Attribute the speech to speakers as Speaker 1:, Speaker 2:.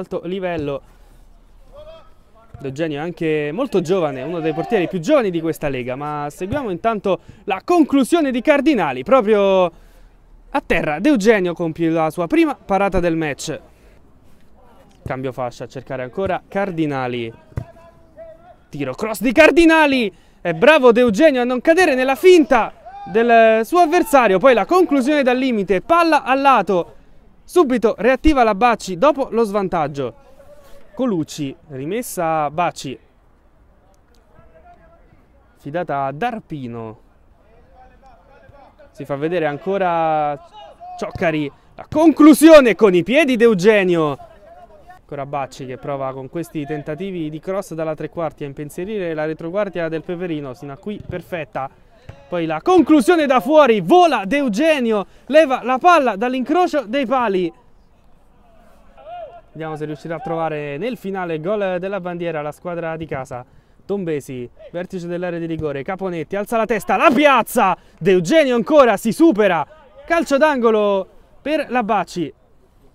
Speaker 1: alto livello. Eugenio è anche molto giovane, uno dei portieri più giovani di questa Lega, ma seguiamo intanto la conclusione di Cardinali, proprio a terra. De Eugenio compie la sua prima parata del match. Cambio fascia a cercare ancora Cardinali. Tiro cross di Cardinali! È bravo De Eugenio a non cadere nella finta del suo avversario, poi la conclusione dal limite, palla al lato Subito reattiva la Baci dopo lo svantaggio. Colucci, rimessa Baci. Fidata a Darpino. Si fa vedere ancora Cioccari. La conclusione con i piedi di Eugenio. Ancora Baci che prova con questi tentativi di cross dalla tre quarti a impensierire la retroguardia del Peperino. Sino a qui perfetta. Poi la conclusione da fuori, vola De Eugenio, leva la palla dall'incrocio dei pali. Vediamo se riuscirà a trovare nel finale gol della bandiera la squadra di casa. Tombesi, vertice dell'area di rigore, Caponetti alza la testa, la piazza! De Eugenio ancora si supera. Calcio d'angolo per la Baci.